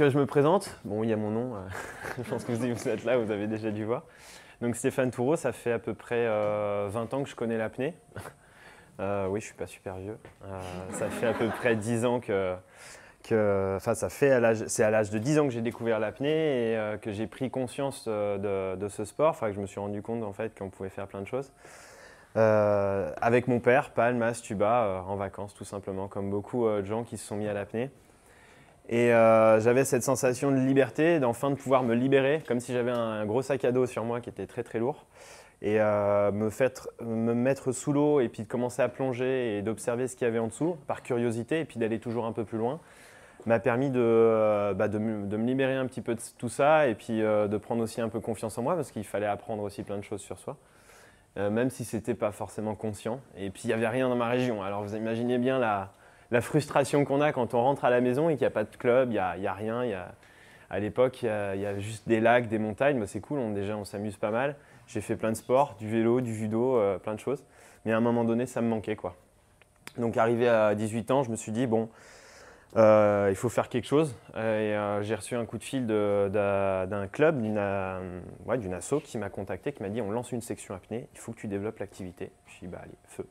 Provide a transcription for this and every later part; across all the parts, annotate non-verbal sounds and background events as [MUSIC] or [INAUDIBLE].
Euh, je me présente, bon il y a mon nom, euh, [LAUGHS] je pense que vous, vous êtes là, vous avez déjà dû voir. Donc Stéphane Toureau, ça fait à peu près 20 euh, ans que je connais l'apnée. [LAUGHS] oui, je suis pas super vieux. ça fait à peu près 10 ans que... que enfin, ça fait c'est à l'âge de 10 ans que j'ai découvert l'apnée et que j'ai pris conscience de, de, ce sport, enfin que je me suis rendu compte en fait qu'on pouvait faire plein de choses. avec mon père, Palmas, Tuba, en vacances tout simplement, comme beaucoup de gens qui se sont mis à l'apnée. Et euh, j'avais cette sensation de liberté, d'enfin de pouvoir me libérer, comme si j'avais un, gros sac à dos sur moi qui était très très lourd. Et euh, me, me mettre sous l'eau et puis de commencer à plonger et d'observer ce qu'il y avait en dessous par curiosité et puis d'aller toujours un peu plus loin m'a permis de, euh, bah, me libérer un petit peu de tout ça et puis de prendre aussi un peu confiance en moi parce qu'il fallait apprendre aussi plein de choses sur soi. même si ce n'était pas forcément conscient. Et puis il n'y avait rien dans ma région. Alors vous imaginez bien la, la frustration qu'on a quand on rentre à la maison et qu'il n'y a pas de club, il n'y a, rien. Y a, à l'époque, il y, a juste des lacs, des montagnes. Mais bah, c'est cool, on, déjà, on s'amuse pas mal. J'ai fait plein de sports, du vélo, du judo, euh, plein de choses. Mais à un moment donné, ça me manquait. quoi. Donc, arrivé à 18 ans, je me suis dit, bon, euh, il faut faire quelque chose. Et euh, j'ai reçu un coup de fil d'un club, d'une ouais, asso qui m'a contacté, qui m'a dit, on lance une section apnée, il faut que tu développes l'activité. Je suis dit, bah allez, feu.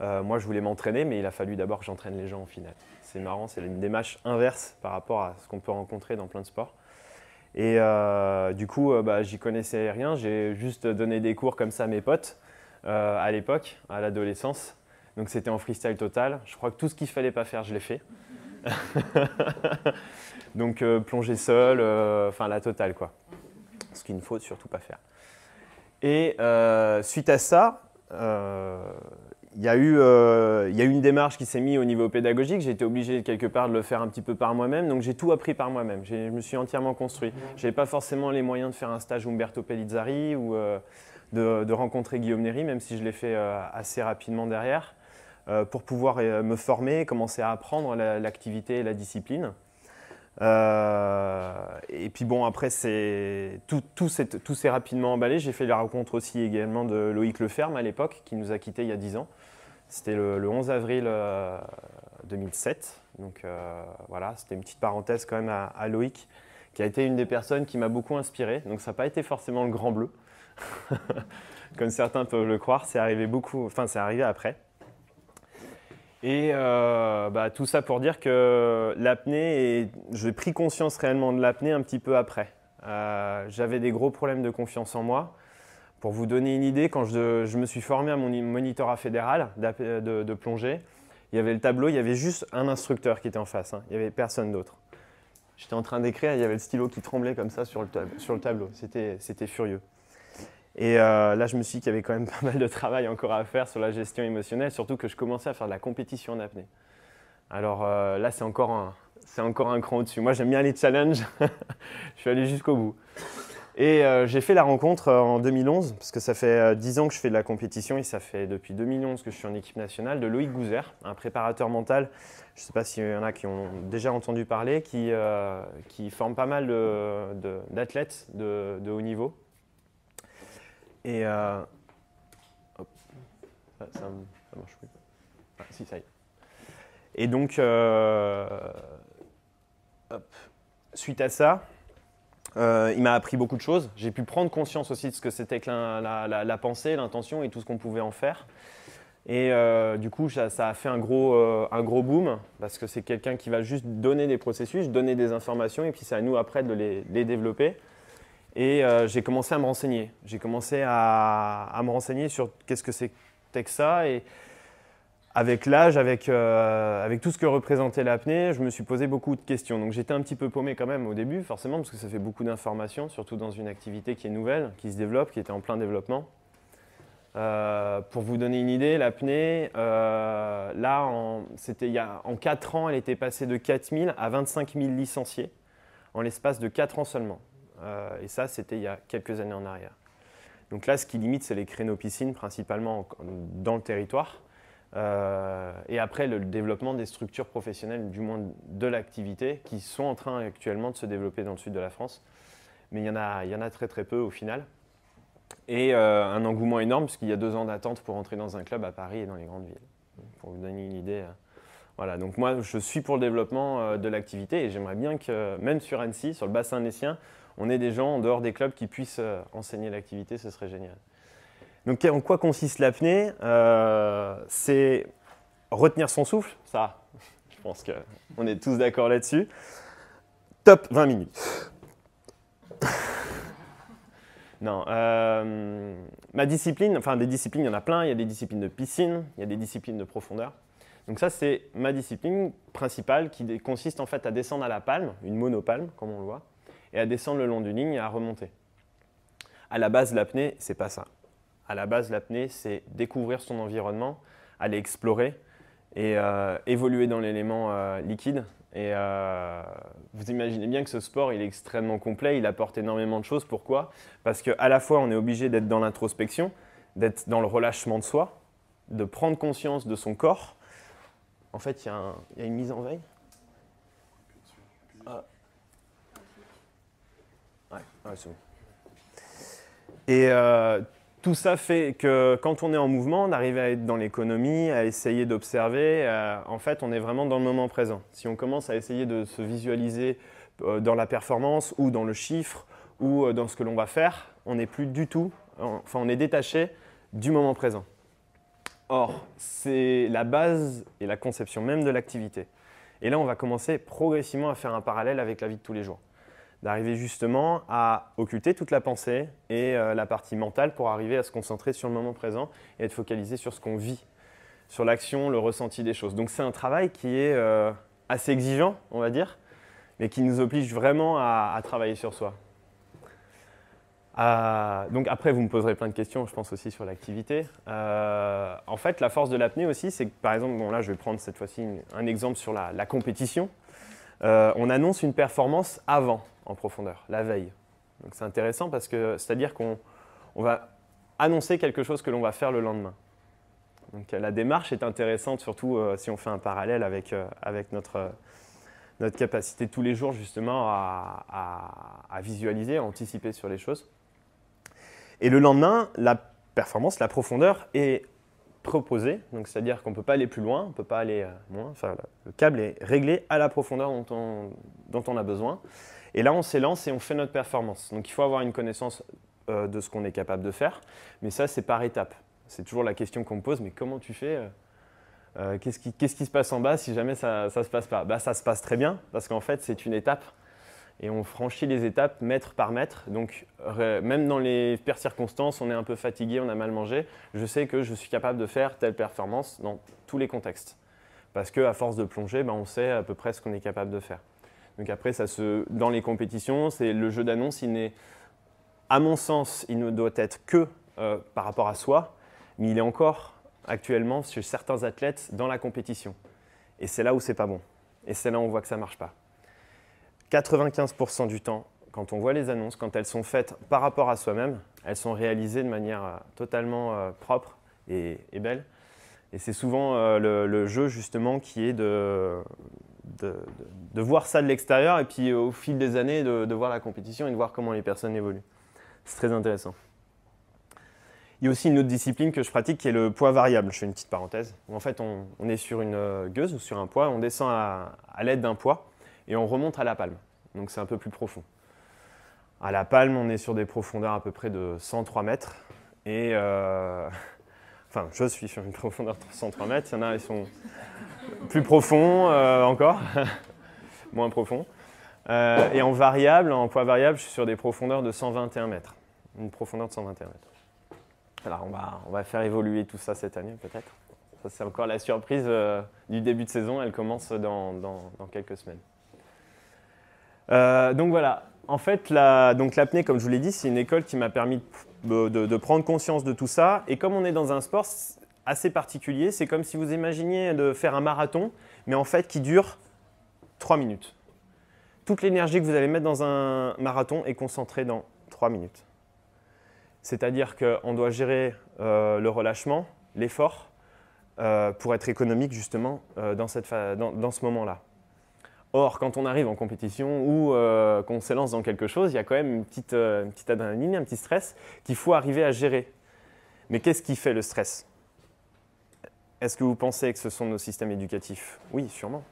Euh, moi, je voulais m'entraîner, mais il a fallu d'abord que j'entraîne les gens en final. C'est marrant, c'est une démarche inverse par rapport à ce qu'on peut rencontrer dans plein de sports. Et euh, du coup, euh, bah, j'y connaissais rien. J'ai juste donné des cours comme ça à mes potes à l'époque, à l'adolescence. Donc c'était en freestyle total. Je crois que tout ce qu'il ne fallait pas faire, je l'ai fait. [LAUGHS] Donc plonger seul, enfin la totale quoi. Ce qu'il ne faut surtout pas faire. Et suite à ça, il euh, y, a eu, une démarche qui s'est mise au niveau pédagogique. J'ai été obligé quelque part de le faire un petit peu par moi-même. Donc j'ai tout appris par moi-même. Je me suis entièrement construit. Je n'ai pas forcément les moyens de faire un stage Umberto Pellizzari ou euh, de, rencontrer Guillaume Néry, même si je l'ai fait euh, assez rapidement derrière, pour pouvoir me former, commencer à apprendre l'activité et la discipline. Euh, et puis bon, après, tout, tout s'est rapidement emballé. J'ai fait la rencontre aussi également de Loïc Leferme à l'époque, qui nous a quittés il y a 10 ans. C'était le, 11 avril 2007. Euh, Donc euh, voilà, c'était une petite parenthèse quand même à, Loïc, qui a été une des personnes qui m'a beaucoup inspiré. Donc ça n'a pas été forcément le grand bleu, [LAUGHS] comme certains peuvent le croire. C'est arrivé beaucoup, enfin c'est arrivé après. Et euh, bah, tout ça pour dire que l'apnée, j'ai pris conscience réellement de l'apnée un petit peu après. Euh, j'avais des gros problèmes de confiance en moi. Pour vous donner une idée, quand je, me suis formé à mon monitorat fédéral de, de, plongée, il y avait le tableau, il y avait juste un instructeur qui était en face, hein. il n'y avait personne d'autre. J'étais en train d'écrire, il y avait le stylo qui tremblait comme ça sur le tableau, c'était furieux. Et euh, là, je me suis dit qu'il y avait quand même [LAUGHS] pas mal de travail encore à faire sur la gestion émotionnelle, surtout que je commençais à faire de la compétition en apnée. Alors euh, là, c'est encore un, c'est encore un cran au-dessus. Moi, j'aime bien les challenges. [LAUGHS] je suis allé jusqu'au bout. Et euh, j'ai fait la rencontre en 2011, parce que ça fait 10 ans que je fais de la compétition et ça fait depuis 2011 que je suis en équipe nationale, de Loïc Gouzer, un préparateur mental. Je ne sais pas s'il y en a qui ont déjà entendu parler, qui, qui forme pas mal d'athlètes de, haut niveau et. Euh, ah, ça, marche ah, ça Et donc, euh, suite à ça, euh, il m'a appris beaucoup de choses. J'ai pu prendre conscience aussi de ce que c'était que la, pensée, l'intention et tout ce qu'on pouvait en faire. Et du coup, ça, a fait un gros, boom parce que c'est quelqu'un qui va juste donner des processus, donner des informations et puis c'est à nous après de les développer. Et euh, j'ai commencé à me renseigner. J'ai commencé à, me renseigner sur qu'est-ce que c'est ça. Et avec l'âge, euh, avec, tout ce que représentait l'apnée, je me suis posé beaucoup de questions. Donc j'étais un petit peu paumé quand même au début, forcément, parce que ça fait beaucoup d'informations, surtout dans une activité qui est nouvelle, qui se développe, qui était en plein développement. Euh, pour vous donner une idée, l'apnée, là, en, en 4 ans, elle était passée de 4 000 à 25 000 licenciés, en l'espace de 4 ans seulement. Euh, et ça, c'était il y a quelques années en arrière. Donc là, ce qui limite, c'est les créneaux piscines, principalement dans le territoire. Euh, et après, le, développement des structures professionnelles, du moins de l'activité, qui sont en train actuellement de se développer dans le sud de la France. Mais il y en a, il y en a très très peu au final. Et euh, un engouement énorme, puisqu'il y a deux ans d'attente pour entrer dans un club à Paris et dans les grandes villes. Pour vous donner une idée. Hein. Voilà, donc moi, je suis pour le développement de l'activité et j'aimerais bien que, même sur Annecy, sur le bassin Siens on est des gens en dehors des clubs qui puissent euh, enseigner l'activité, ce serait génial. Donc en quoi consiste l'apnée euh, C'est retenir son souffle, ça, je pense qu'on est tous d'accord là-dessus. Top 20 minutes. non, euh, ma discipline, enfin des disciplines, il y en a plein, il y a des disciplines de piscine, il y a des disciplines de profondeur. Donc ça, c'est ma discipline principale qui consiste en fait à descendre à la palme, une monopalme, comme on le voit, et à descendre le long d'une ligne et à remonter. À la base, l'apnée, c'est pas ça. À la base, l'apnée, c'est découvrir son environnement, aller explorer et euh, évoluer dans l'élément euh, liquide. Et euh, vous imaginez bien que ce sport, il est extrêmement complet, il apporte énormément de choses. Pourquoi Parce qu'à la fois, on est obligé d'être dans l'introspection, d'être dans le relâchement de soi, de prendre conscience de son corps. En fait, il y a une mise en veille. Et euh, tout ça fait que quand on est en mouvement, on arrive à être dans l'économie, à essayer d'observer, euh, en fait, on est vraiment dans le moment présent. Si on commence à essayer de se visualiser euh, dans la performance ou dans le chiffre ou dans ce que l'on va faire, on n'est plus du tout, enfin, on est détaché du moment présent. Or, c'est la base et la conception même de l'activité. Et là, on va commencer progressivement à faire un parallèle avec la vie de tous les jours d'arriver justement à occulter toute la pensée et euh, la partie mentale pour arriver à se concentrer sur le moment présent et être focalisé sur ce qu'on vit, sur l'action, le ressenti des choses. Donc c'est un travail qui est euh, assez exigeant, on va dire, mais qui nous oblige vraiment à, travailler sur soi. Euh, donc après, vous me poserez plein de questions, je pense aussi sur l'activité. en fait, la force de l'apnée aussi, c'est que par exemple, bon là, je vais prendre cette fois-ci un exemple sur la compétition. Euh, on annonce une performance avant en profondeur, la veille. Donc c'est intéressant parce que c'est-à-dire qu'on va annoncer quelque chose que l'on va faire le lendemain. Donc la démarche est intéressante, surtout euh, si on fait un parallèle avec, euh, notre, capacité tous les jours justement à, à visualiser, à anticiper sur les choses. Et le lendemain, la performance, la profondeur est proposé donc c'est-à-dire qu'on ne peut pas aller plus loin, on peut pas aller euh, moins. le câble est réglé à la profondeur dont on, dont on a besoin. Et là, on s'élance et on fait notre performance. Donc il faut avoir une connaissance euh, de ce qu'on est capable de faire, mais ça, c'est par étapes. C'est toujours la question qu'on me pose, mais comment tu fais euh, Qu'est-ce qui, ce qui, se passe en bas si jamais ça ne se passe pas bah, Ça se passe très bien, parce qu'en fait, c'est une étape et on franchit les étapes mètre par mètre. Donc euh, même dans les pires circonstances, on est un peu fatigué, on a mal mangé, je sais que je suis capable de faire telle performance dans tous les contextes. Parce qu'à force de plonger, ben, on sait à peu près ce qu'on est capable de faire. Donc après, ça se, dans les compétitions, c'est le jeu d'annonce, il n'est, à mon sens, il ne doit être que euh, par rapport à soi, mais il est encore actuellement chez certains athlètes dans la compétition. Et c'est là où c'est pas bon. Et c'est là où on voit que ça marche pas. 95% du temps, quand on voit les annonces, quand elles sont faites par rapport à soi-même, elles sont réalisées de manière euh, totalement euh, propre et, belle. Et c'est souvent euh, le, jeu justement qui est de, voir ça de l'extérieur et puis au fil des années de, voir la compétition et de voir comment les personnes évoluent. C'est très intéressant. Il y a aussi une autre discipline que je pratique qui est le poids variable. Je fais une petite parenthèse. En fait, on, est sur une gueuse ou sur un poids, on descend à l'aide d'un poids et on remonte à la palme. Donc c'est un peu plus profond. À la palme, on est sur des profondeurs à peu près de 103 mètres. Et euh, [LAUGHS] enfin, je suis sur une profondeur de 103 mètres. Il y en a, ils sont plus profonds euh, encore, [LAUGHS] moins profonds. Euh, et en variable, en poids variable, je suis sur des profondeurs de 121 mètres. Une profondeur de 121 mètres. Alors on va, on va faire évoluer tout ça cette année peut-être. Ça c'est encore la surprise du début de saison, elle commence dans quelques semaines. Euh, donc voilà, en fait, l'apnée, comme je vous l'ai dit, c'est une école qui m'a permis de, prendre conscience de tout ça. Et comme on est dans un sport assez particulier, c'est comme si vous imaginiez de faire un marathon, mais en fait qui dure 3 minutes. Toute l'énergie que vous allez mettre dans un marathon est concentrée dans 3 minutes. C'est-à-dire qu'on doit gérer euh, le relâchement, l'effort, euh, pour être économique justement dans ce moment-là. Or, quand on arrive en compétition ou euh, qu'on qu'on lance dans quelque chose, il y a quand même une petite, euh, petite adrénaline, un petit stress qu'il faut arriver à gérer. Mais qu'est-ce qui fait le stress Est-ce que vous pensez que ce sont nos systèmes éducatifs Oui, sûrement.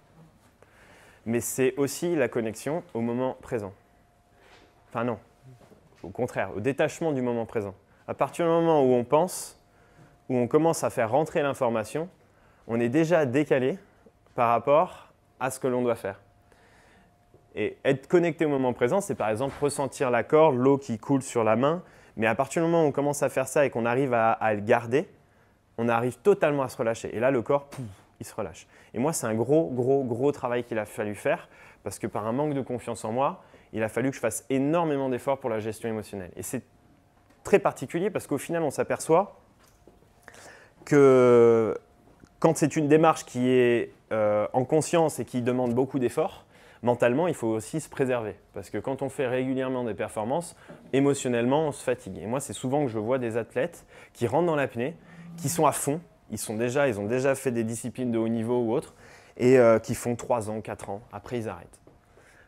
Mais c'est aussi la connexion au moment présent. Enfin non, au contraire, au détachement du moment présent. À partir du moment où on pense, où on commence à faire rentrer l'information, on est déjà décalé par rapport à ce que l'on doit faire. Et être connecté au moment présent, c'est par exemple ressentir l'accord, l'eau qui coule sur la main. Mais à partir du moment où on commence à faire ça et qu'on arrive à, le garder, on arrive totalement à se relâcher. Et là, le corps, il se relâche. Et moi, c'est un gros, gros, gros travail qu'il a fallu faire parce que par un manque de confiance en moi, il a fallu que je fasse énormément d'efforts pour la gestion émotionnelle. Et c'est très particulier parce qu'au final, on s'aperçoit que quand c'est une démarche qui est euh, en conscience et qui demande beaucoup d'efforts, mentalement, il faut aussi se préserver. Parce que quand on fait régulièrement des performances, émotionnellement, on se fatigue. Et moi, c'est souvent que je vois des athlètes qui rentrent dans l'apnée, qui sont à fond, ils, sont déjà, ils ont déjà fait des disciplines de haut niveau ou autre, et euh, qui font 3 ans, 4 ans, après ils arrêtent.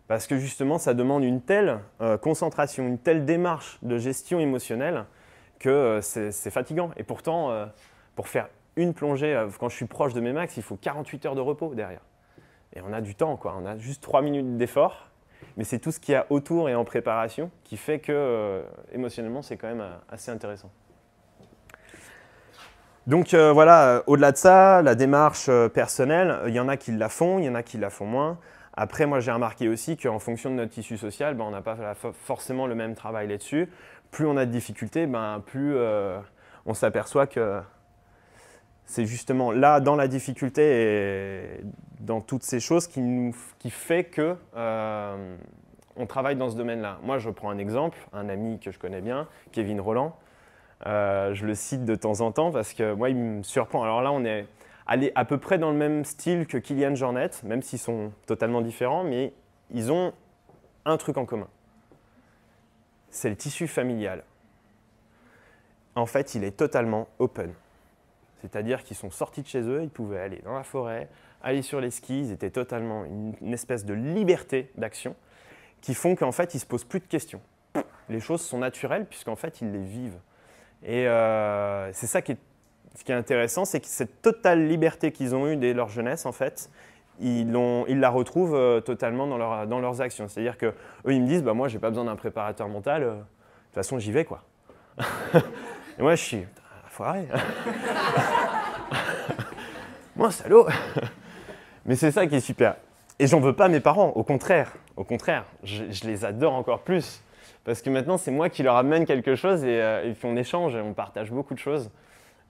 Parce que justement, ça demande une telle euh, concentration, une telle démarche de gestion émotionnelle que euh, c'est fatigant. Et pourtant, pour faire une plongée, quand je suis proche de mes max, il faut 48 heures de repos derrière. Et on a du temps, quoi. On a juste trois minutes d'effort, mais c'est tout ce qu'il y a autour et en préparation qui fait que euh, émotionnellement, c'est quand même euh, assez intéressant. Donc euh, voilà, au-delà de ça, la démarche personnelle, il y en a qui la font, il y en a qui la font moins. Après, moi, j'ai remarqué aussi qu'en fonction de notre tissu social, ben, on n'a pas forcément le même travail là-dessus. Plus on a de difficultés, ben, plus on s'aperçoit que c'est justement là, dans la difficulté et dans toutes ces choses qui, fait que euh, on travaille dans ce domaine-là. Moi, je prends un exemple, un ami que je connais bien, Kevin Roland. Euh, je le cite de temps en temps parce que moi, il me surprend. Alors là, on est allé à peu près dans le même style que Kylian Jornet, même s'ils sont totalement différents, mais ils ont un truc en commun. C'est le tissu familial. En fait, il est totalement open. C'est-à-dire qu'ils sont sortis de chez eux, ils pouvaient aller dans la forêt, aller sur les skis, ils étaient totalement une, espèce de liberté d'action qui font qu'en fait, ils ne se posent plus de questions. Les choses sont naturelles puisqu'en fait, ils les vivent. Et euh, c'est ça qui est, ce qui est intéressant, c'est que cette totale liberté qu'ils ont eue dès leur jeunesse, en fait, ils, ils, la retrouvent euh, totalement dans, leur, dans, leurs actions. C'est-à-dire qu'eux, ils me disent, bah, moi, j'ai pas besoin d'un préparateur mental. Euh, de toute façon, j'y vais, quoi. [LAUGHS] et moi, je suis, [LAUGHS] Moi, salaud Mais c'est ça qui est super. Et j'en veux pas mes parents, au contraire. Au contraire, je, les adore encore plus. Parce que maintenant, c'est moi qui leur amène quelque chose et, euh, on échange et on partage beaucoup de choses.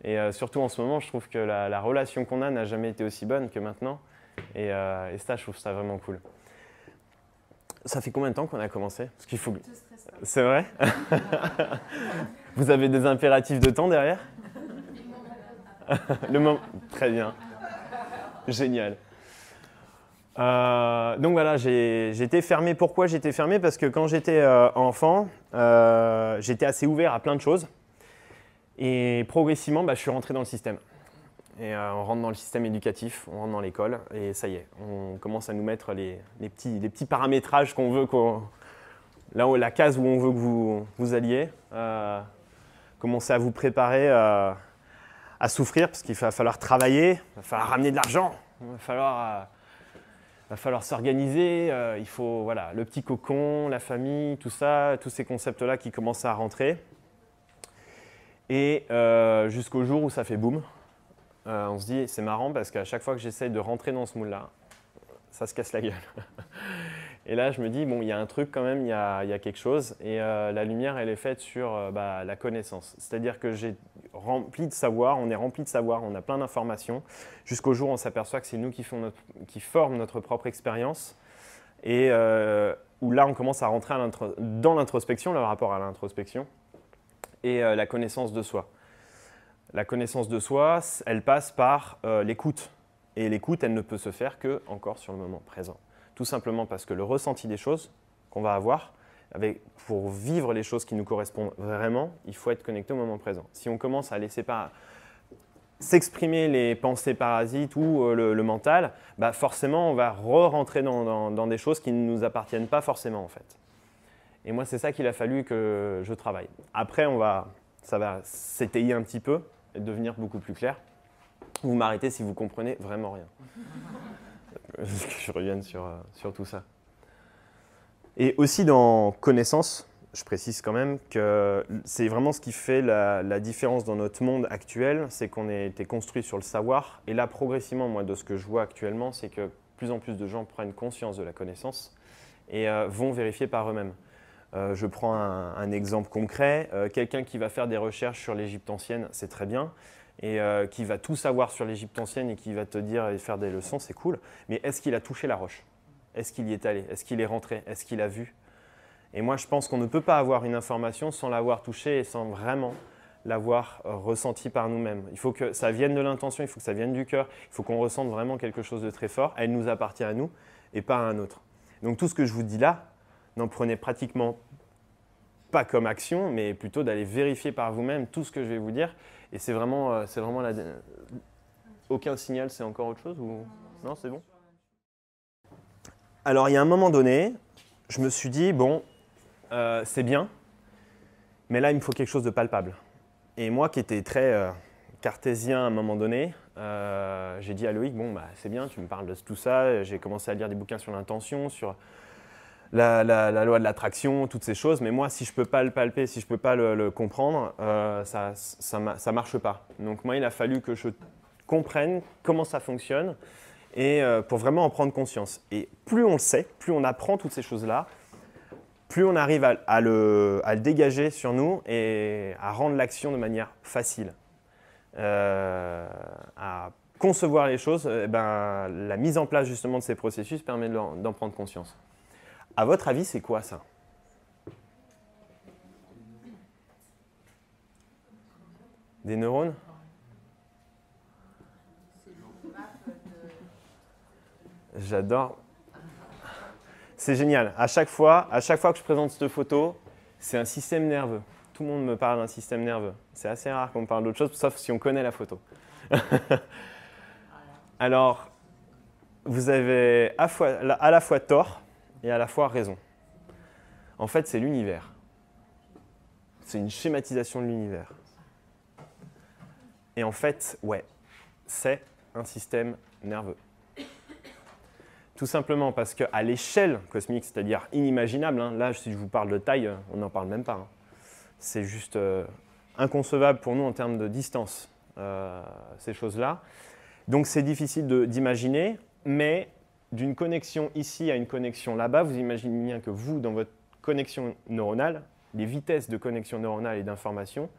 Et euh, surtout en ce moment, je trouve que la, relation qu'on a n'a jamais été aussi bonne que maintenant. Euh, et, ça, je trouve ça vraiment cool. Ça fait combien de temps qu'on a commencé Parce qu'il faut. C'est vrai [LAUGHS] Vous avez des impératifs de temps derrière le moment. Très bien. Génial. Euh, donc voilà, j'étais fermé. Pourquoi j'étais fermé Parce que quand j'étais euh, enfant, euh, j'étais assez ouvert à plein de choses. Et progressivement, bah, je suis rentré dans le système. Et on rentre dans le système éducatif, on rentre dans l'école, et ça y est, on commence à nous mettre les, petits, paramétrages qu'on veut, là où, la case où on veut que vous, vous alliez. Commencer à vous préparer à souffrir parce qu'il va falloir travailler, il va falloir ramener de l'argent, il va falloir, euh, falloir s'organiser, euh, il faut voilà, le petit cocon, la famille, tout ça, tous ces concepts-là qui commencent à rentrer. Et euh, jusqu'au jour où ça fait boum, on se dit c'est marrant parce qu'à chaque fois que j'essaye de rentrer dans ce moule-là, ça se casse la gueule. [LAUGHS] Et là, je me dis, bon, il y a un truc quand même, il y a, quelque chose. Et la lumière, elle est faite sur bah, la connaissance. C'est-à-dire que j'ai rempli de savoir, on est rempli de savoir, on a plein d'informations, jusqu'au jour où on s'aperçoit que c'est nous qui, font qui forment notre propre expérience, et euh, où là on commence à rentrer dans l'introspection, le rapport à l'introspection, et euh, la connaissance de soi. La connaissance de soi, elle passe par euh, l'écoute, et l'écoute, elle ne peut se faire que encore sur le moment présent. Tout simplement parce que le ressenti des choses qu'on va avoir, pour vivre les choses qui nous correspondent vraiment, il faut être connecté au moment présent. Si on commence à laisser pas s'exprimer les pensées parasites ou euh, le, mental, bah forcément on va re-rentrer dans, des choses qui ne nous appartiennent pas forcément en fait. Et moi c'est ça qu'il a fallu que je travaille. Après on va, ça va s'étayer un petit peu et devenir beaucoup plus clair. Vous m'arrêtez si vous comprenez vraiment rien. [LAUGHS] je reviens euh, sur tout ça. Et aussi dans connaissance, je précise quand même que c'est vraiment ce qui fait la, différence dans notre monde actuel, c'est qu'on a été construit sur le savoir. Et là, progressivement, moi, de ce que je vois actuellement, c'est que plus en plus de gens prennent conscience de la connaissance et euh, vont vérifier par eux-mêmes. Euh, je prends un, exemple concret, euh, quelqu'un qui va faire des recherches sur l'Égypte ancienne, c'est très bien, et qui va tout savoir sur l'Égypte ancienne et qui va te dire et faire des leçons, c'est cool, mais est-ce qu'il a touché la roche est-ce qu'il y est allé Est-ce qu'il est rentré Est-ce qu'il a vu Et moi, je pense qu'on ne peut pas avoir une information sans l'avoir touchée et sans vraiment l'avoir euh, ressentie par nous-mêmes. Il faut que ça vienne de l'intention, il faut que ça vienne du cœur, il faut qu'on ressente vraiment quelque chose de très fort. Elle nous appartient à nous et pas à un autre. Donc tout ce que je vous dis là, n'en prenez pratiquement pas comme action, mais plutôt d'aller vérifier par vous-même tout ce que je vais vous dire. Et c'est vraiment, euh, c'est vraiment la... Aucun signal, c'est encore autre chose ou... Non, c'est bon alors, il y a un moment donné, je me suis dit, bon, euh, c'est bien, mais là, il me faut quelque chose de palpable. Et moi, qui étais très euh, cartésien à un moment donné, euh, j'ai dit à Loïc, bon, bah, c'est bien, tu me parles de tout ça. J'ai commencé à lire des bouquins sur l'intention, sur la, loi de l'attraction, toutes ces choses. Mais moi, si je ne peux pas le palper, si je ne peux pas le, le comprendre, ça ne marche pas. Donc, moi, il a fallu que je comprenne comment ça fonctionne et euh, pour vraiment en prendre conscience. Et plus on le sait, plus on apprend toutes ces choses-là, plus on arrive à, le, dégager sur nous et à rendre l'action de manière facile. Euh, à concevoir les choses, eh ben, la mise en place justement de ces processus permet d'en prendre conscience. À votre avis, c'est quoi ça Des neurones J'adore. C'est génial. À chaque fois, à chaque fois que je présente cette photo, c'est un système nerveux. Tout le monde me parle d'un système nerveux. C'est assez rare qu'on parle d'autre chose, sauf si on connaît la photo. [LAUGHS] Alors, vous avez à, à, la fois tort et à la fois raison. En fait, c'est l'univers. C'est une schématisation de l'univers. Et en fait, ouais, c'est un système nerveux. Tout simplement parce qu'à l'échelle cosmique, c'est-à-dire inimaginable, hein, là, si je vous parle de taille, on n'en parle même pas. Hein. C'est juste euh, inconcevable pour nous en termes de distance, euh, ces choses-là. Donc c'est difficile d'imaginer, mais d'une connexion ici à une connexion là-bas, vous imaginez bien que vous, dans votre connexion neuronale, les vitesses de connexion neuronale et d'information,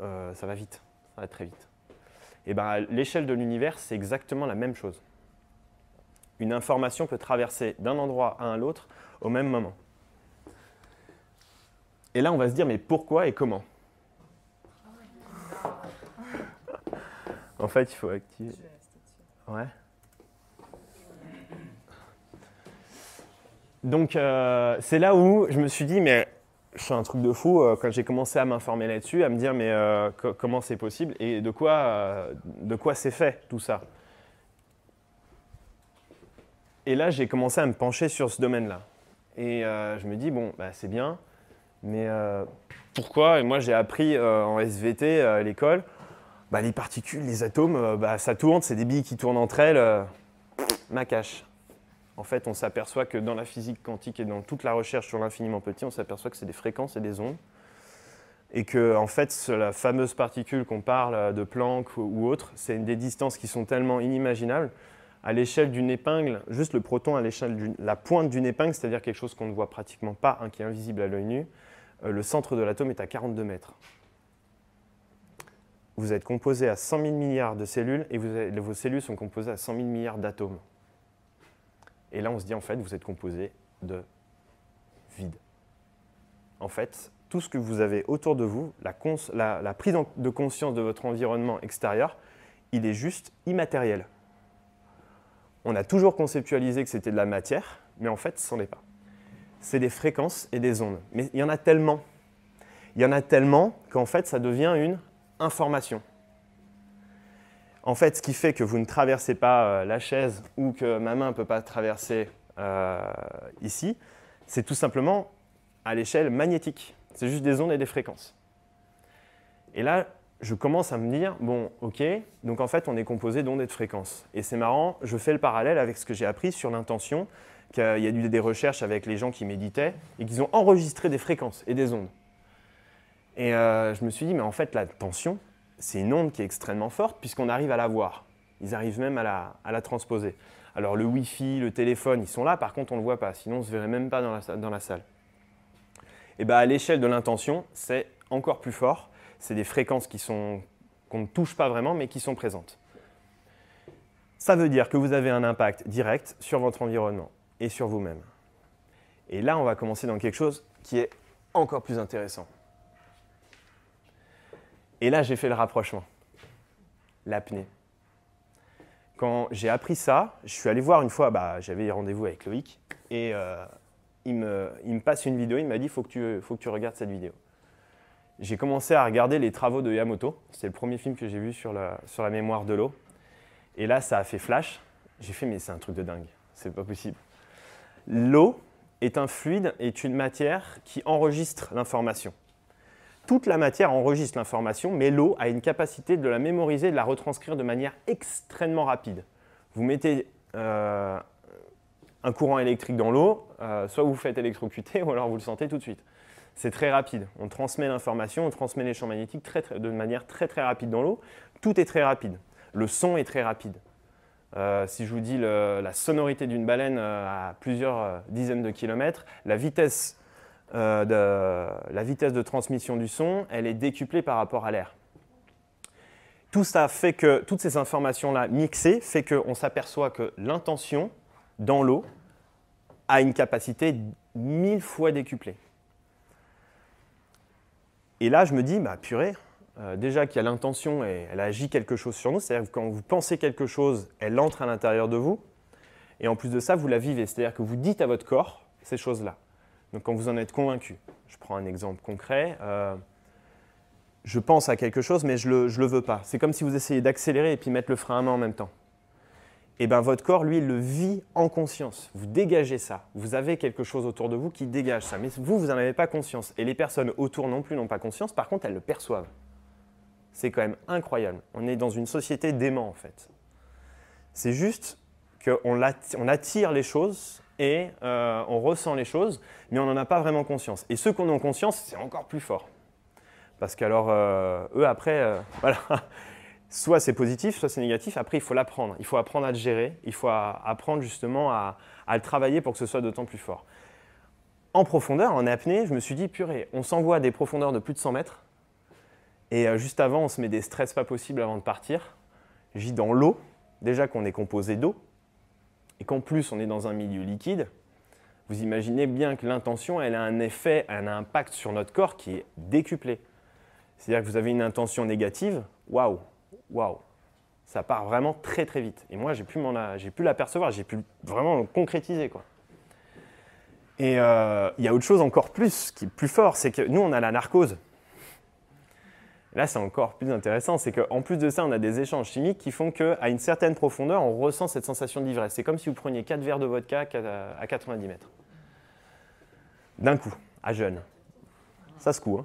euh, ça va vite, ça va très vite. Et eh ben, l'échelle de l'univers, c'est exactement la même chose une information peut traverser d'un endroit à un autre au même moment. Et là, on va se dire, mais pourquoi et comment En fait, il faut activer. Ouais. Donc, euh, c'est là où je me suis dit, mais je suis un truc de fou euh, quand j'ai commencé à m'informer là-dessus, à me dire, mais euh, comment c'est possible et de quoi c'est fait tout ça et là, j'ai commencé à me pencher sur ce domaine-là. Et euh, je me dis, bon, bah, c'est bien, mais euh, pourquoi Et moi, j'ai appris euh, en SVT à l'école, bah, les particules, les atomes, bah, ça tourne, c'est des billes qui tournent entre elles, ma cache. En fait, on s'aperçoit que dans la physique quantique et dans toute la recherche sur l'infiniment petit, on s'aperçoit que c'est des fréquences et des ondes. Et que, en fait, la fameuse particule qu'on parle de Planck ou autre, c'est des distances qui sont tellement inimaginables à l'échelle d'une épingle, juste le proton à l'échelle de la pointe d'une épingle, c'est-à-dire quelque chose qu'on ne voit pratiquement pas, hein, qui est invisible à l'œil nu, euh, le centre de l'atome est à 42 mètres. Vous êtes composé à 100 000 milliards de cellules et vos cellules sont composées à 100 000 milliards d'atomes. Et là, on se dit en fait, vous êtes composé de vide. En fait, tout ce que vous avez autour de vous, la prise de conscience de votre environnement extérieur, il est juste immatériel. On a toujours conceptualisé que c'était de la matière, mais en fait, ce n'en est pas. C'est des fréquences et des ondes. Mais il y en a tellement. Il y en a tellement qu'en fait, ça devient une information. En fait, ce qui fait que vous ne traversez pas euh, la chaise ou que ma main ne peut pas traverser euh, ici, c'est tout simplement à l'échelle magnétique. C'est juste des ondes et des fréquences. Et là, je commence à me dire, bon, ok, donc en fait, on est composé d'ondes et de fréquences. Et c'est marrant, je fais le parallèle avec ce que j'ai appris sur l'intention, qu'il y a eu des recherches avec les gens qui méditaient et qu'ils ont enregistré des fréquences et des ondes. Et euh, je me suis dit, mais en fait, la tension, c'est une onde qui est extrêmement forte puisqu'on arrive à la voir. Ils arrivent même à la, transposer. Alors le Wi-Fi, le téléphone, ils sont là, par contre, on ne le voit pas, sinon on ne se verrait même pas dans la, salle. Et bien, à l'échelle de l'intention, c'est encore plus fort c'est des fréquences qui sont, qu'on ne touche pas vraiment, mais qui sont présentes. Ça veut dire que vous avez un impact direct sur votre environnement et sur vous-même. Et là, on va commencer dans quelque chose qui est encore plus intéressant. Et là, j'ai fait le rapprochement. L'apnée. Quand j'ai appris ça, je suis allé voir une fois, bah, j'avais rendez-vous avec Loïc, et euh, il, me, il, me, passe une vidéo, il m'a dit, faut que tu, faut que tu regardes cette vidéo j'ai commencé à regarder les travaux de Yamoto. C'est le premier film que j'ai vu sur la, sur la mémoire de l'eau. Et là, ça a fait flash. J'ai fait, mais c'est un truc de dingue. C'est pas possible. L'eau est un fluide, est une matière qui enregistre l'information. Toute la matière enregistre l'information, mais l'eau a une capacité de la mémoriser, de la retranscrire de manière extrêmement rapide. Vous mettez euh, un courant électrique dans l'eau, euh, soit vous vous faites électrocuter, [LAUGHS] ou alors vous le sentez tout de suite c'est très rapide. On transmet l'information, on transmet les champs magnétiques de manière très très rapide dans l'eau. Tout est très rapide. Le son est très rapide. Euh, si je vous dis la sonorité d'une baleine euh, à plusieurs euh, dizaines de kilomètres, la vitesse, de, transmission du son, elle est décuplée par rapport à l'air. Tout ça fait que toutes ces informations-là mixées fait qu'on s'aperçoit que l'intention dans l'eau a une capacité mille fois décuplée. Et là, je me dis, bah purée, euh, déjà qu'il y a l'intention et elle agit quelque chose sur nous, c'est-à-dire que quand vous pensez quelque chose, elle entre à l'intérieur de vous, et en plus de ça, vous la vivez, c'est-à-dire que vous dites à votre corps ces choses-là. Donc quand vous en êtes convaincu, je prends un exemple concret, euh, je pense à quelque chose mais je ne le, le veux pas. C'est comme si vous essayez d'accélérer et puis mettre le frein à main en même temps et eh ben votre corps, lui, le vit en conscience. Vous dégagez ça. Vous avez quelque chose autour de vous qui dégage ça. Mais vous, vous n'en avez pas conscience. Et les personnes autour non plus n'ont pas conscience. Par contre, elles le perçoivent. C'est quand même incroyable. On est dans une société d'aimants, en fait. C'est juste qu'on attire les choses et euh, on ressent les choses, mais on n'en a pas vraiment conscience. Et ceux qu'on a conscience, c'est encore plus fort. Parce qu'alors, euh, eux, après, euh, [LAUGHS] voilà soit c'est positif, soit c'est négatif. Après, il faut l'apprendre. Il faut apprendre à le gérer. Il faut apprendre justement à, le travailler pour que ce soit d'autant plus fort. En profondeur, en apnée, je me suis dit, purée, on s'envoie à des profondeurs de plus de 100 mètres. Et euh, juste avant, on se met des stress pas possibles avant de partir. J'y dans l'eau, déjà qu'on est composé d'eau, et qu'en plus on est dans un milieu liquide. Vous imaginez bien que l'intention, elle a un effet, un impact sur notre corps qui est décuplé. C'est-à-dire que vous avez une intention négative, waouh, waouh, ça part vraiment très très vite. Et moi, j'ai pu, j'ai pu l'apercevoir, j'ai pu vraiment le concrétiser. Quoi. Et euh, il y a autre chose encore plus, qui est plus fort, c'est que nous, on a la narcose. Là, c'est encore plus intéressant, c'est qu'en plus de ça, on a des échanges chimiques qui font qu'à une certaine profondeur, on ressent cette sensation d'ivresse. C'est comme si vous preniez 4 verres de vodka à 90 mètres. D'un coup, à jeûne. Ça se coud.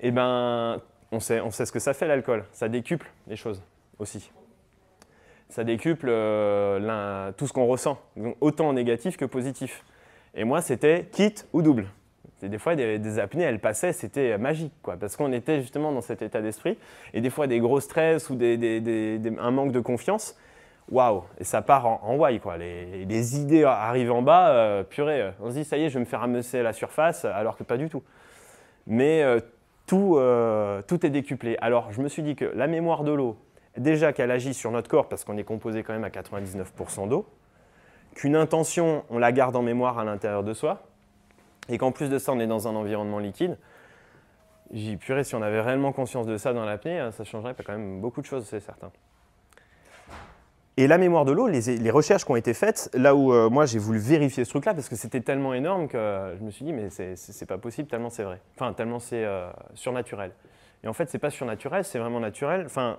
Et hein. eh ben, on sait, ce que ça fait l'alcool. Ça décuple les choses aussi. Ça décuple euh, tout ce qu'on ressent, autant négatif que positif. Et moi, c'était quitte ou double. Et des fois, des, apnées, elles passaient, c'était magique, quoi, parce qu'on était justement dans cet état d'esprit. Et des fois, des gros stress ou des, un manque de confiance, waouh, et ça part en, en quoi. Les, idées arrivent en bas, euh, purée, on se dit, ça y est, je vais me faire amuser à la surface, alors que pas du tout. Mais euh, euh, tout, est décuplé. Alors, je me suis dit que la mémoire de l'eau, déjà qu'elle agit sur notre corps, parce qu'on est composé quand même à 99% d'eau, qu'une intention, on la garde en mémoire à l'intérieur de soi, et qu'en plus de ça, on est dans un environnement liquide. J'y purée, si on avait réellement conscience de ça dans l'apnée, hein, ça changerait quand même beaucoup de choses, c'est certain. Et la mémoire de l'eau, les, recherches qui ont été faites, là où euh, moi j'ai voulu vérifier ce truc-là, parce que c'était tellement énorme que euh, je me suis dit, mais c'est pas possible, tellement c'est vrai. Enfin, tellement c'est euh, surnaturel. Et en fait, c'est pas surnaturel, c'est vraiment naturel. Enfin,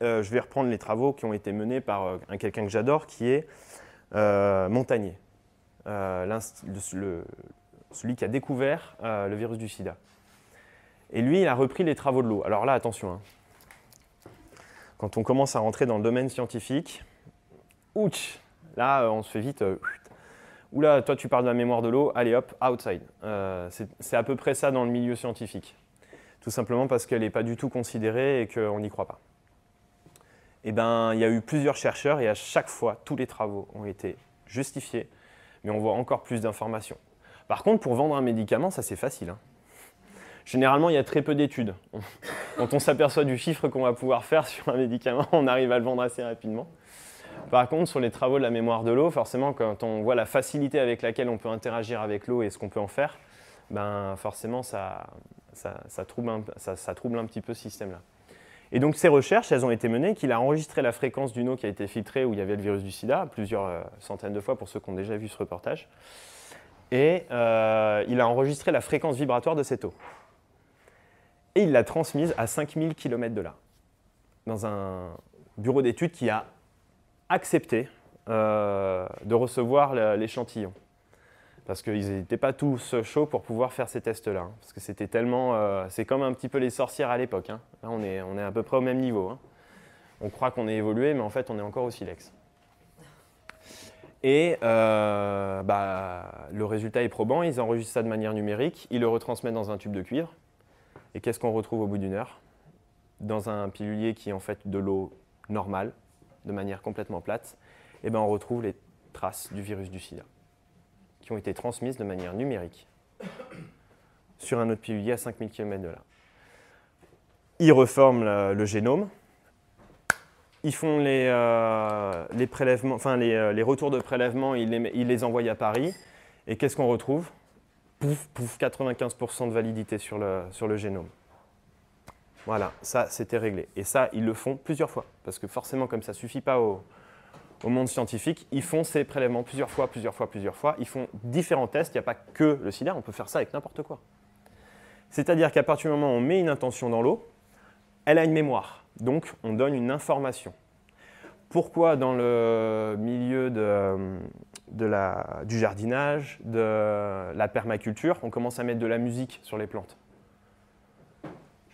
je vais reprendre les travaux qui ont été menés par quelqu'un que j'adore, qui est Montagnier, celui qui a découvert le virus du sida. Et lui, il a repris les travaux de l'eau. Alors là, attention, hein. Quand on commence à rentrer dans le domaine scientifique, ouch, là, euh, on se fait vite. Euh, Oula, toi, tu parles de la mémoire de l'eau, allez hop, outside. Euh, c'est à peu près ça dans le milieu scientifique. Tout simplement parce qu'elle n'est pas du tout considérée et qu'on n'y croit pas. Eh bien, il y a eu plusieurs chercheurs et à chaque fois, tous les travaux ont été justifiés, mais on voit encore plus d'informations. Par contre, pour vendre un médicament, ça c'est facile. Hein. Généralement, il y a très peu d'études. Quand on s'aperçoit du chiffre qu'on va pouvoir faire sur un médicament, on arrive à le vendre assez rapidement. Par contre, sur les travaux de la mémoire de l'eau, forcément, quand on voit la facilité avec laquelle on peut interagir avec l'eau et ce qu'on peut en faire, ben, forcément, ça, ça, trouble un, ça, trouble un, petit peu ce système-là. Et donc, ces recherches, elles ont été menées qu'il a enregistré la fréquence d'une eau qui a été filtrée où il y avait le virus du sida, plusieurs euh, centaines de fois pour ceux qui ont déjà vu ce reportage. Et euh, il a enregistré la fréquence vibratoire de cette eau. Et il l'a transmise à 5000 km de là, dans un bureau d'études qui a accepté euh, de recevoir l'échantillon. Parce qu'ils n'étaient pas tous chauds pour pouvoir faire ces tests-là. Hein. parce que c'était tellement. Euh, c'est comme un petit peu les sorcières à l'époque. Hein. Là, on est, on est à peu près au même niveau. Hein. On croit qu'on est évolué, mais en fait, on est encore aussi silex. Et euh, bah, le résultat est probant, ils enregistrent ça de manière numérique, ils le retransmettent dans un tube de cuivre, et qu'est-ce qu'on retrouve au bout d'une heure Dans un pilulier qui est en fait de l'eau normale, de manière complètement plate, eh ben on retrouve les traces du virus du sida, qui ont été transmises de manière numérique sur un autre pilulier à 5000 km de là. Ils reforment le, génome, ils font les, euh, euh, les retours de prélèvements, ils les envoient à Paris, et qu'est-ce qu'on retrouve pouf, pouf, 95% de validité sur le, sur le génome. Voilà, ça, c'était réglé. Et ça, ils le font plusieurs fois, parce que forcément, comme ça ne suffit pas au, monde scientifique, ils font ces prélèvements plusieurs fois, plusieurs fois, plusieurs fois. Ils font différents tests, il n'y a pas que le sida, on peut faire ça avec n'importe quoi. C'est-à-dire qu'à partir du moment où on met une intention dans l'eau, elle a une mémoire, donc on donne une information. Pourquoi dans le milieu de, de la, du jardinage, de la permaculture, on commence à mettre de la musique sur les plantes.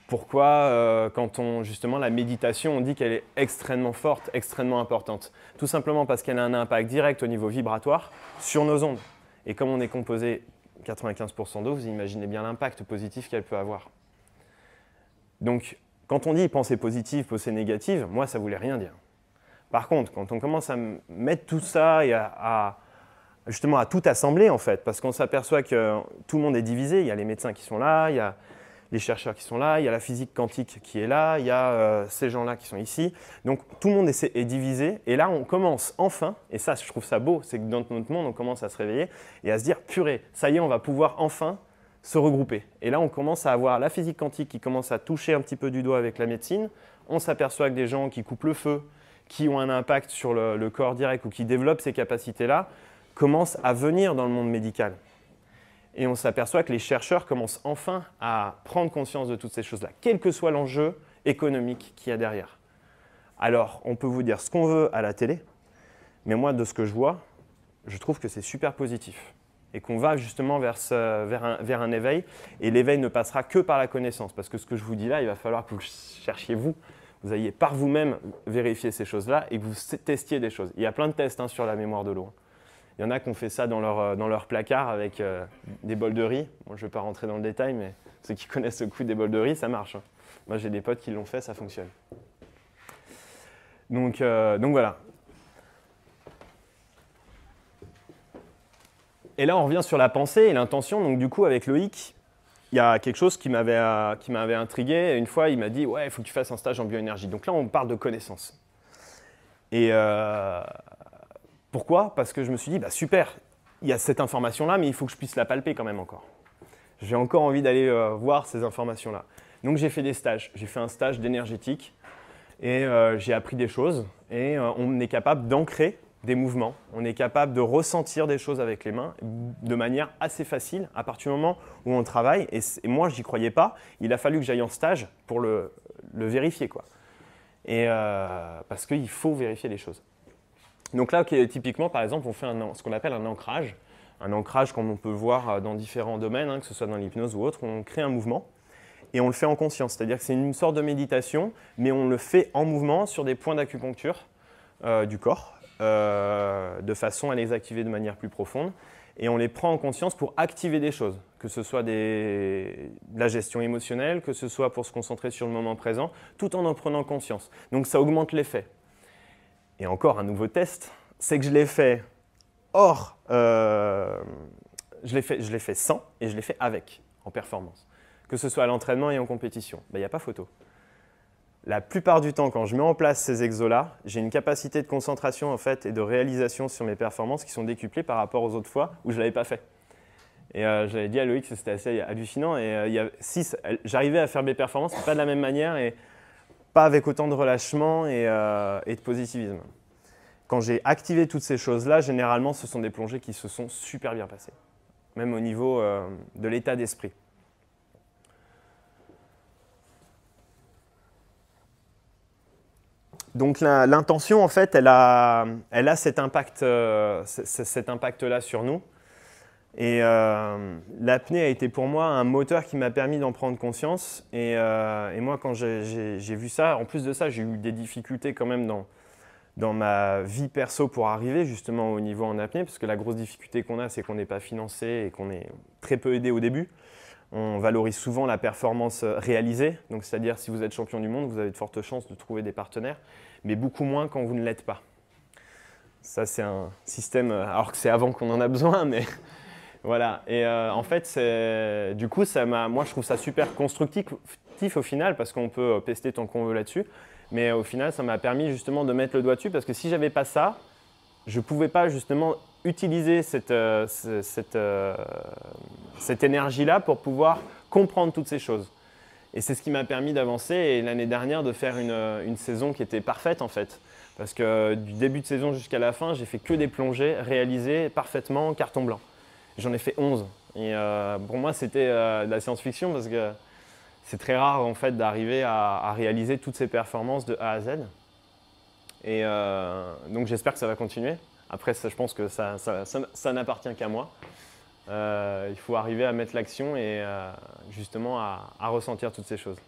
Pourquoi, euh, quand on justement la méditation, on dit qu'elle est extrêmement forte, extrêmement importante Tout simplement parce qu'elle a un impact direct au niveau vibratoire sur nos ondes. Et comme on est composé 95% d'eau, vous imaginez bien l'impact positif qu'elle peut avoir. Donc, quand on dit pensée positive, pensée négative, moi, ça voulait rien dire. Par contre, quand on commence à mettre tout ça et à, justement à tout assembler en fait, parce qu'on s'aperçoit que tout le monde est divisé. Il y a les médecins qui sont là, il y a les chercheurs qui sont là, il y a la physique quantique qui est là, il y a euh, ces gens-là qui sont ici. Donc tout le monde est, divisé. Et là, on commence enfin, et ça, je trouve ça beau, c'est que dans notre monde, on commence à se réveiller et à se dire, purée, ça y est, on va pouvoir enfin se regrouper. Et là, on commence à avoir la physique quantique qui commence à toucher un petit peu du doigt avec la médecine. On s'aperçoit que des gens qui coupent le feu, qui ont un impact sur le corps direct ou qui développent ces capacités-là, Commence à venir dans le monde médical. Et on s'aperçoit que les chercheurs commencent enfin à prendre conscience de toutes ces choses-là, quel que soit l'enjeu économique qu'il y a derrière. Alors, on peut vous dire ce qu'on veut à la télé, mais moi, de ce que je vois, je trouve que c'est super positif et qu'on va justement vers, un, éveil. Et l'éveil ne passera que par la connaissance, parce que ce que je vous dis là, il va falloir que vous le cherchiez vous, vous ayez par vous-même vérifié ces choses-là et que vous testiez des choses. Il y a plein de tests hein, sur la mémoire de l'eau. Hein. Il y en a qui ont fait ça dans leur, euh, dans leur placard avec euh, des bols de riz. je ne vais pas rentrer dans le détail, mais ceux qui [LAUGHS] connaissent le coup des bols de riz, ça marche. Hein. Moi, j'ai des potes qui l'ont fait, ça fonctionne. Donc, euh, donc voilà. Et là, on revient sur la pensée et l'intention. Donc du coup, avec Loïc, il y a quelque chose qui m'avait intrigué. Une fois, il m'a dit, ouais, il faut que tu fasses un stage en bioénergie. Donc là, on parle de connaissance. Et, euh, pourquoi Parce que je me suis dit, bah super, il y a cette information-là, mais il faut que je puisse la palper quand même encore. J'ai encore envie d'aller euh, voir ces informations-là. Donc j'ai fait des stages. J'ai fait un stage d'énergétique et euh, j'ai appris des choses. Et euh, on est capable d'ancrer des mouvements. On est capable de ressentir des choses avec les mains de manière assez facile à partir du moment où on travaille. Et, moi, je n'y croyais pas. Il a fallu que j'aille en stage pour le, vérifier. Quoi. Et, parce qu'il faut vérifier les choses. Donc là, typiquement, par exemple, on fait ce qu'on appelle un ancrage. Un ancrage, comme on peut voir euh, dans différents domaines, hein, que ce soit dans l'hypnose ou autre, on crée un mouvement et on le fait en conscience. C'est-à-dire que c'est une sorte de méditation, mais on le fait en mouvement sur des points d'acupuncture euh, du corps, euh, de façon à les activer de manière plus profonde. Et on les prend en conscience pour activer des choses, que ce soit la gestion émotionnelle, que ce soit pour se concentrer sur le moment présent, tout en en prenant conscience. Donc ça augmente l'effet et encore un nouveau test, c'est que je l'ai fait Or, euh, je l'ai fait, je fait sans et je l'ai fait avec en performance. Que ce soit à l'entraînement et en compétition, ben, il n'y a pas photo. La plupart du temps, quand je mets en place ces exos-là, j'ai une capacité de concentration en fait et de réalisation sur mes performances qui sont décuplées par rapport aux autres fois où je ne l'avais pas fait. Et euh, j'avais dit à Loïc, c'était assez hallucinant. Et euh, j'arrivais à faire mes performances, pas de la même manière. Et pas avec autant de relâchement euh, et, de positivisme. Quand j'ai activé toutes ces choses-là, généralement, ce sont des plongées qui se sont super bien passées, même au niveau euh, de l'état d'esprit. Donc l'intention, en fait, elle a, elle a cet euh, impact-là impact sur nous. Et euh, l'apnée a été pour moi un moteur qui m'a permis d'en prendre conscience. Et, euh, moi, quand j'ai vu ça, en plus de ça, j'ai eu des difficultés quand même dans, dans ma vie perso pour arriver justement au niveau en apnée, parce que la grosse difficulté qu'on a, c'est qu'on n'est pas financé et qu'on est très peu aidé au début. On valorise souvent la performance réalisée, donc c'est-à-dire si vous êtes champion du monde, vous avez de fortes chances de trouver des partenaires, mais beaucoup moins quand vous ne l'êtes pas. Ça, c'est un système, alors que c'est avant qu'on en a besoin, mais voilà. Et euh, en fait, du coup, ça moi, je trouve ça super constructif au final parce qu'on peut euh, pester tant qu'on veut là-dessus. Mais au final, ça m'a permis justement de mettre le doigt dessus parce que si j'avais pas ça, je pouvais pas justement utiliser cette, euh, énergie-là pour pouvoir comprendre toutes ces choses. Et c'est ce qui m'a permis d'avancer et l'année dernière de faire une, saison qui était parfaite en fait. Parce que du début de saison jusqu'à la fin, j'ai fait que des plongées réalisées parfaitement en carton blanc. J'en ai fait 11. Et euh, pour moi, c'était euh, de la science-fiction parce que c'est très rare en fait d'arriver à, réaliser toutes ces performances de A à Z. Et euh, donc j'espère que ça va continuer. Après, je pense que ça, n'appartient qu'à moi. il faut arriver à mettre l'action et justement à ressentir toutes ces choses.